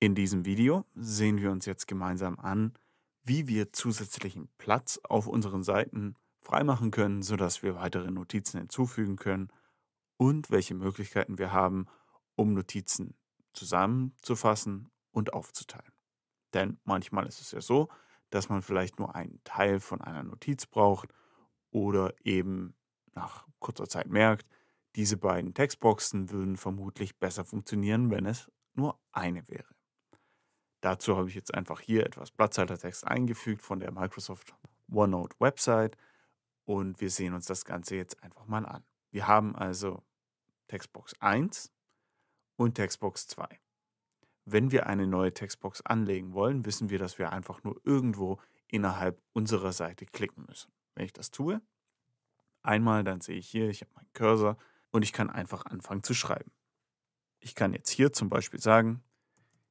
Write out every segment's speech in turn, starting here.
In diesem Video sehen wir uns jetzt gemeinsam an, wie wir zusätzlichen Platz auf unseren Seiten freimachen können, sodass wir weitere Notizen hinzufügen können und welche Möglichkeiten wir haben, um Notizen zusammenzufassen und aufzuteilen. Denn manchmal ist es ja so, dass man vielleicht nur einen Teil von einer Notiz braucht oder eben nach kurzer Zeit merkt, diese beiden Textboxen würden vermutlich besser funktionieren, wenn es nur eine wäre. Dazu habe ich jetzt einfach hier etwas Platzhaltertext eingefügt von der Microsoft OneNote Website und wir sehen uns das Ganze jetzt einfach mal an. Wir haben also Textbox 1 und Textbox 2. Wenn wir eine neue Textbox anlegen wollen, wissen wir, dass wir einfach nur irgendwo innerhalb unserer Seite klicken müssen. Wenn ich das tue, einmal, dann sehe ich hier, ich habe meinen Cursor und ich kann einfach anfangen zu schreiben. Ich kann jetzt hier zum Beispiel sagen,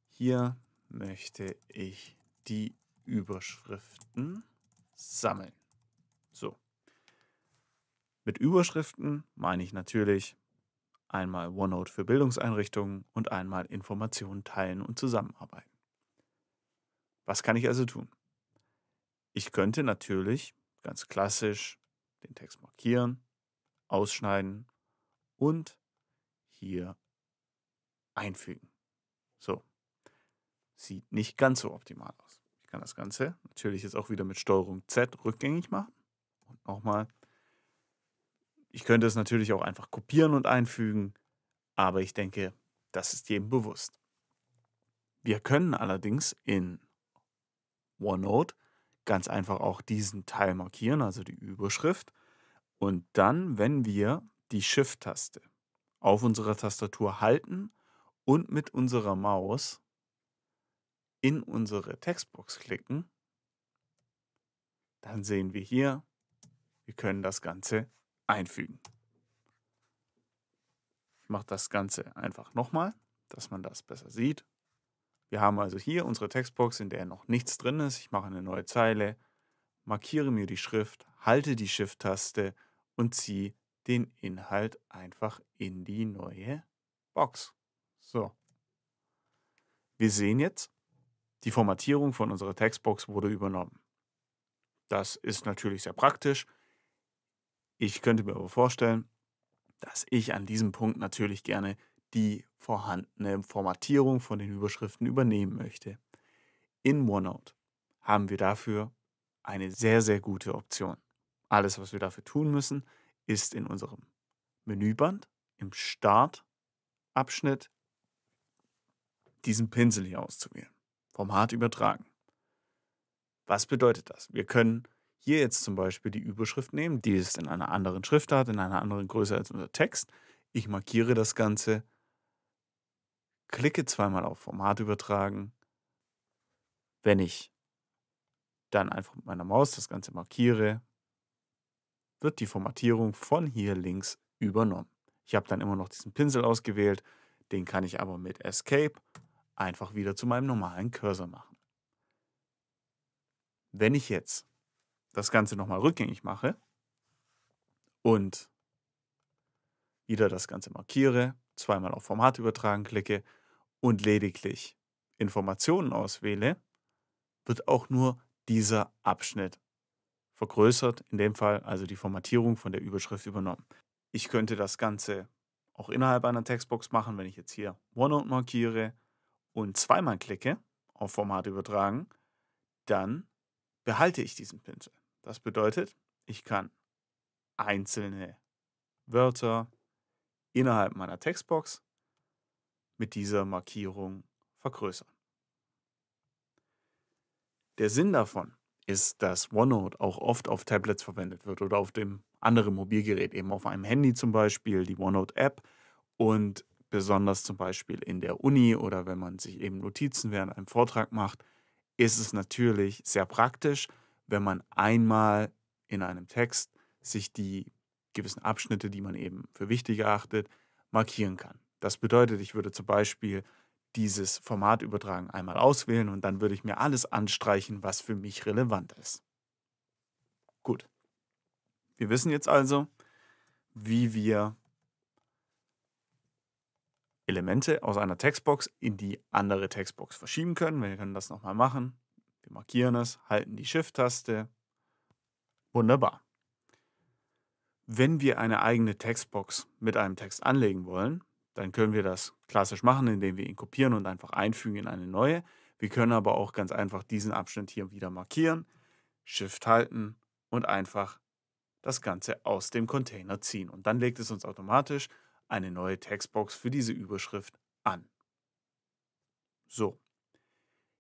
hier möchte ich die Überschriften sammeln. So. Mit Überschriften meine ich natürlich einmal OneNote für Bildungseinrichtungen und einmal Informationen teilen und zusammenarbeiten. Was kann ich also tun? Ich könnte natürlich ganz klassisch den Text markieren, ausschneiden und hier einfügen. So, Sieht nicht ganz so optimal aus. Ich kann das Ganze natürlich jetzt auch wieder mit Steuerung Z rückgängig machen. Und nochmal, ich könnte es natürlich auch einfach kopieren und einfügen, aber ich denke, das ist jedem bewusst. Wir können allerdings in OneNote ganz einfach auch diesen Teil markieren, also die Überschrift. Und dann, wenn wir die Shift-Taste auf unserer Tastatur halten und mit unserer Maus in unsere Textbox klicken, dann sehen wir hier, wir können das Ganze einfügen. Ich mache das Ganze einfach nochmal, dass man das besser sieht. Wir haben also hier unsere Textbox, in der noch nichts drin ist. Ich mache eine neue Zeile, markiere mir die Schrift, halte die Shift-Taste und ziehe den Inhalt einfach in die neue Box. So. Wir sehen jetzt, die Formatierung von unserer Textbox wurde übernommen. Das ist natürlich sehr praktisch. Ich könnte mir aber vorstellen, dass ich an diesem Punkt natürlich gerne die vorhandene Formatierung von den Überschriften übernehmen möchte. In OneNote haben wir dafür eine sehr, sehr gute Option. Alles, was wir dafür tun müssen, ist in unserem Menüband im Startabschnitt diesen Pinsel hier auszuwählen. Format übertragen. Was bedeutet das? Wir können hier jetzt zum Beispiel die Überschrift nehmen, die ist in einer anderen Schriftart, in einer anderen Größe als unser Text. Ich markiere das Ganze, klicke zweimal auf Format übertragen. Wenn ich dann einfach mit meiner Maus das Ganze markiere, wird die Formatierung von hier links übernommen. Ich habe dann immer noch diesen Pinsel ausgewählt, den kann ich aber mit Escape einfach wieder zu meinem normalen Cursor machen. Wenn ich jetzt das Ganze nochmal rückgängig mache und wieder das Ganze markiere, zweimal auf Format übertragen klicke und lediglich Informationen auswähle, wird auch nur dieser Abschnitt vergrößert, in dem Fall also die Formatierung von der Überschrift übernommen. Ich könnte das Ganze auch innerhalb einer Textbox machen, wenn ich jetzt hier OneNote markiere und zweimal klicke, auf Format übertragen, dann behalte ich diesen Pinsel. Das bedeutet, ich kann einzelne Wörter innerhalb meiner Textbox mit dieser Markierung vergrößern. Der Sinn davon ist, dass OneNote auch oft auf Tablets verwendet wird oder auf dem anderen Mobilgerät, eben auf einem Handy zum Beispiel, die OneNote-App. Und besonders zum Beispiel in der Uni oder wenn man sich eben Notizen während einem Vortrag macht, ist es natürlich sehr praktisch, wenn man einmal in einem Text sich die gewissen Abschnitte, die man eben für wichtig erachtet, markieren kann. Das bedeutet, ich würde zum Beispiel dieses Format übertragen einmal auswählen und dann würde ich mir alles anstreichen, was für mich relevant ist. Gut. Wir wissen jetzt also, wie wir Elemente aus einer Textbox in die andere Textbox verschieben können. Wir können das nochmal machen. Wir markieren es, halten die Shift-Taste. Wunderbar. Wenn wir eine eigene Textbox mit einem Text anlegen wollen, dann können wir das klassisch machen, indem wir ihn kopieren und einfach einfügen in eine neue. Wir können aber auch ganz einfach diesen Abschnitt hier wieder markieren, Shift halten und einfach das Ganze aus dem Container ziehen. Und dann legt es uns automatisch eine neue Textbox für diese Überschrift an. So.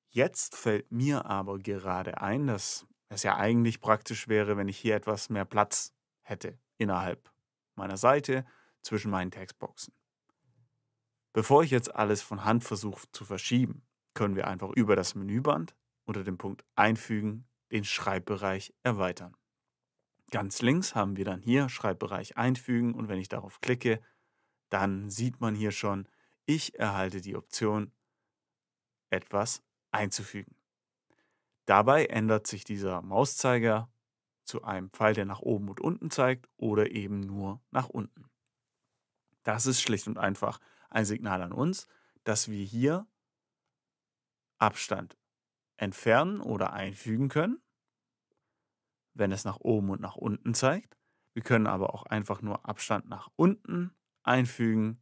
Jetzt fällt mir aber gerade ein, dass es ja eigentlich praktisch wäre, wenn ich hier etwas mehr Platz hätte innerhalb meiner Seite zwischen meinen Textboxen. Bevor ich jetzt alles von Hand versuche zu verschieben, können wir einfach über das Menüband unter dem Punkt Einfügen den Schreibbereich erweitern. Ganz links haben wir dann hier Schreibbereich einfügen und wenn ich darauf klicke, dann sieht man hier schon, ich erhalte die Option, etwas einzufügen. Dabei ändert sich dieser Mauszeiger zu einem Pfeil, der nach oben und unten zeigt oder eben nur nach unten. Das ist schlicht und einfach ein Signal an uns, dass wir hier Abstand entfernen oder einfügen können, wenn es nach oben und nach unten zeigt. Wir können aber auch einfach nur Abstand nach unten einfügen,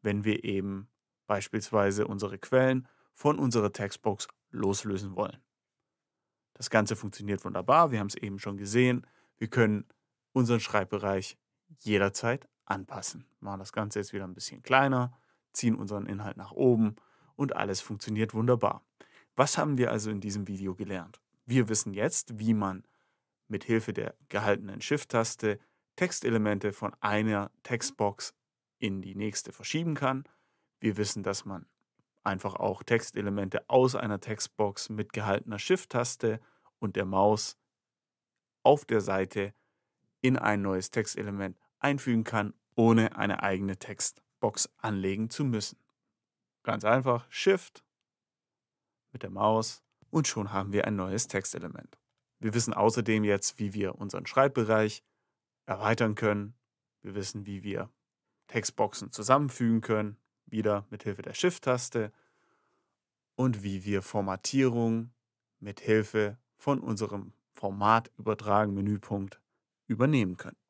wenn wir eben beispielsweise unsere Quellen von unserer Textbox loslösen wollen. Das Ganze funktioniert wunderbar, wir haben es eben schon gesehen. Wir können unseren Schreibbereich jederzeit anpassen. Machen das Ganze jetzt wieder ein bisschen kleiner, ziehen unseren Inhalt nach oben und alles funktioniert wunderbar. Was haben wir also in diesem Video gelernt? Wir wissen jetzt, wie man mit Hilfe der gehaltenen Shift-Taste Textelemente von einer Textbox in die nächste verschieben kann. Wir wissen, dass man einfach auch Textelemente aus einer Textbox mit gehaltener Shift-Taste und der Maus auf der Seite in ein neues Textelement einfügen kann, ohne eine eigene Textbox anlegen zu müssen. Ganz einfach Shift mit der Maus und schon haben wir ein neues Textelement. Wir wissen außerdem jetzt, wie wir unseren Schreibbereich erweitern können. Wir wissen, wie wir Textboxen zusammenfügen können, wieder mit Hilfe der Shift-Taste und wie wir Formatierung mit Hilfe von unserem Format übertragen Menüpunkt übernehmen können.